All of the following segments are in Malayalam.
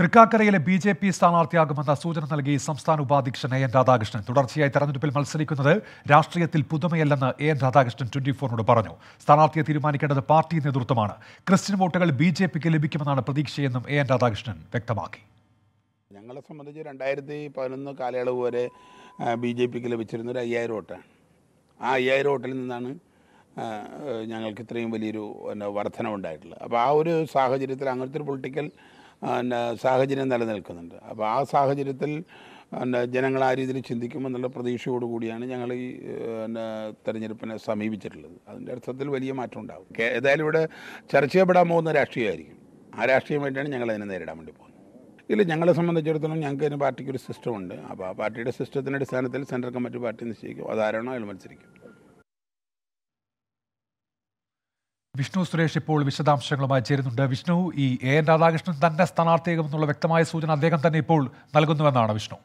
തൃക്കാക്കരയിലെ ബി ജെ പി സ്ഥാനാർത്ഥിയാകുമെന്ന സൂചന നൽകി സംസ്ഥാന ഉപാധ്യക്ഷൻ എ എൻ രാധാകൃഷ്ണൻ തുടർച്ചയായി തെരഞ്ഞെടുപ്പിൽ മത്സരിക്കുന്നത് രാഷ്ട്രീയത്തിൽ പുതുമയല്ലെന്ന് എ എൻ രാധാകൃഷ്ണൻ ട്വന്റി ഫോറിനോട് പറഞ്ഞു സ്ഥാനാർത്ഥിയെ തീരുമാനിക്കേണ്ടത് പാർട്ടി നേതൃത്വമാണ് ക്രിസ്ത്യൻ വോട്ടുകൾ ബി ജെ പിക്ക് ലഭിക്കുമെന്നാണ് പ്രതീക്ഷയെന്നും എ എൻ രാധാകൃഷ്ണൻ വ്യക്തമാക്കി ഞങ്ങളെ സംബന്ധിച്ച് രണ്ടായിരത്തി പതിനൊന്ന് കാലയളവ് വരെ ബി ജെ പിക്ക് ലഭിച്ചിരുന്ന ഒരു അയ്യായിരം വോട്ടാണ് ആ അയ്യായിരം വോട്ടിൽ നിന്നാണ് ഞങ്ങൾക്ക് ഇത്രയും വലിയൊരു പിന്നെ വർധനമുണ്ടായിട്ടുള്ളത് അപ്പോൾ ആ ഒരു സാഹചര്യത്തിൽ അങ്ങനത്തെ ഒരു പൊളിറ്റിക്കൽ പിന്നെ സാഹചര്യം നിലനിൽക്കുന്നുണ്ട് അപ്പോൾ ആ സാഹചര്യത്തിൽ പിന്നെ ജനങ്ങൾ ആ രീതിയിൽ ചിന്തിക്കുമെന്നുള്ള പ്രതീക്ഷയോട് കൂടിയാണ് ഞങ്ങൾ ഈ പിന്നെ തെരഞ്ഞെടുപ്പിനെ സമീപിച്ചിട്ടുള്ളത് അതിൻ്റെ അർത്ഥത്തിൽ വലിയ മാറ്റം ഉണ്ടാകും ഏതായാലും ഇവിടെ ചർച്ച ചെയ്യപ്പെടാൻ പോകുന്ന രാഷ്ട്രീയമായിരിക്കും ആ രാഷ്ട്രീയം വേണ്ടിയാണ് ഞങ്ങൾ അതിനെ നേരിടാൻ വേണ്ടി പോകുന്നത് ഇല്ല ഞങ്ങളെ സംബന്ധിച്ചിടത്തോളം ഞങ്ങൾക്ക് അതിന് പാർട്ടിക്ക് ഒരു സിസ്റ്റമുണ്ട് അപ്പോൾ ആ പാർട്ടിയുടെ സിസ്റ്റത്തിൻ്റെ അടിസ്ഥാനത്തിൽ സെൻട്രൽ കമ്മിറ്റി പാർട്ടി നിശ്ചയിക്കും അതാരാണോ അതിൽ മത്സരിക്കും വിഷ്ണു സുരേഷ് ഇപ്പോൾ വിശദാംശങ്ങളുമായി ചേരുന്നുണ്ട് വിഷ്ണു ഈ എ എൻ രാധാകൃഷ്ണൻ തന്നെ സ്ഥാനാർത്ഥിയാകുമെന്നുള്ള വ്യക്തമായ സൂചന അദ്ദേഹം തന്നെ ഇപ്പോൾ നൽകുന്നുവെന്നാണ് വിഷ്ണു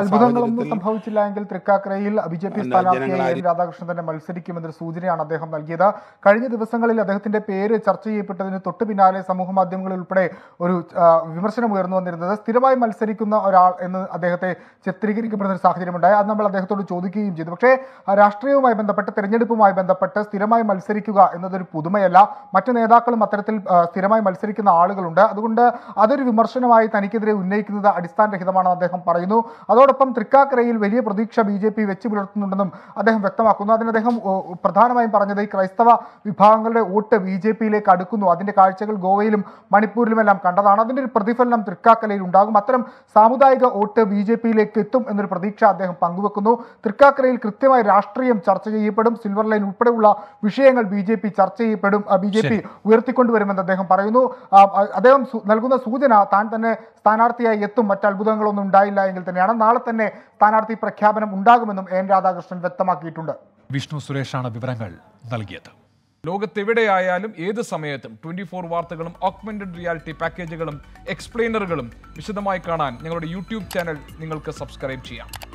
അത്ഭുതങ്ങളൊന്നും സംഭവിച്ചില്ല എങ്കിൽ തൃക്കാക്കരയിൽ ബി ജെ പി സ്ഥാനാർത്ഥിയായി രാധാകൃഷ്ണൻ തന്നെ മത്സരിക്കുമെന്നൊരു സൂചനയാണ് അദ്ദേഹം നൽകിയത് കഴിഞ്ഞ ദിവസങ്ങളിൽ അദ്ദേഹത്തിന്റെ പേര് ചർച്ച ചെയ്യപ്പെട്ടതിന് തൊട്ടു പിന്നാലെ സമൂഹ മാധ്യമങ്ങളിൽ ഉൾപ്പെടെ ഒരു വിമർശനം ഉയർന്നു വന്നിരുന്നത് സ്ഥിരമായി മത്സരിക്കുന്ന ഒരാൾ എന്ന് അദ്ദേഹത്തെ ചിത്രീകരിക്കപ്പെടുന്ന ഒരു സാഹചര്യം ഉണ്ടായി അത് നമ്മൾ അദ്ദേഹത്തോട് ചോദിക്കുകയും ചെയ്തു പക്ഷേ രാഷ്ട്രീയവുമായി ബന്ധപ്പെട്ട് തെരഞ്ഞെടുപ്പുമായി ബന്ധപ്പെട്ട് സ്ഥിരമായി മത്സരിക്കുക എന്നതൊരു പുതുമയല്ല മറ്റു നേതാക്കളും അത്തരത്തിൽ സ്ഥിരമായി മത്സരിക്കുന്ന ആളുകളുണ്ട് അതുകൊണ്ട് അതൊരു വിമർശനമായി തനിക്കെതിരെ ഉന്നയിക്കുന്നത് അടിസ്ഥാനരഹിതമാണെന്ന് അദ്ദേഹം പറയുന്നു അതോടൊപ്പം തൃക്കാക്കരയിൽ വലിയ പ്രതീക്ഷ ബി ജെ പി വെച്ച് പുലർത്തുന്നുണ്ടെന്നും അദ്ദേഹം വ്യക്തമാക്കുന്നു അതിന് അദ്ദേഹം പ്രധാനമായും പറഞ്ഞത് ഈ ക്രൈസ്തവ വിഭാഗങ്ങളുടെ വോട്ട് ബി ജെ പിയിലേക്ക് അടുക്കുന്നു അതിന്റെ കാഴ്ചകൾ ഗോവയിലും മണിപ്പൂരിലുമെല്ലാം കണ്ടതാണ് അതിന്റെ ഒരു പ്രതിഫലനം തൃക്കാക്കരയിൽ ഉണ്ടാകും അത്തരം സാമുദായിക വോട്ട് ബി ജെ പിയിലേക്ക് എത്തും എന്നൊരു പ്രതീക്ഷ അദ്ദേഹം പങ്കുവെക്കുന്നു തൃക്കാക്കരയിൽ കൃത്യമായി രാഷ്ട്രീയം ചർച്ച ചെയ്യപ്പെടും സിൽവർ ലൈൻ ഉൾപ്പെടെയുള്ള വിഷയങ്ങൾ ബി ജെ പി ചർച്ച ചെയ്യപ്പെടും ബി ജെ പി ഉയർത്തിക്കൊണ്ടുവരുമെന്ന് അദ്ദേഹം പറയുന്നു അദ്ദേഹം നൽകുന്ന സൂചന താൻ തന്നെ സ്ഥാനാർത്ഥിയായി എത്തും അത്ഭുതങ്ങളൊന്നും ഉണ്ടായില്ല എങ്കിൽ തന്നെ തന്നെയാണ് നാളെ തന്നെ സ്ഥാനാർത്ഥി പ്രഖ്യാപനം ഉണ്ടാകുമെന്നും എൻ രാധാകൃഷ്ണൻ വ്യക്തമാക്കിയിട്ടുണ്ട് വിഷ്ണു സുരേഷാണ് വിവരങ്ങൾ നൽകിയത് ലോകത്തെവിടെയായാലും ഏത് സമയത്തും ട്വൻറ്റി ഫോർ വാർത്തകളും ഓക്മെൻറ്റഡ് റിയാലിറ്റി പാക്കേജുകളും എക്സ്പ്ലെയിനറുകളും വിശദമായി കാണാൻ ഞങ്ങളുടെ യൂട്യൂബ് ചാനൽ നിങ്ങൾക്ക് സബ്സ്ക്രൈബ് ചെയ്യാം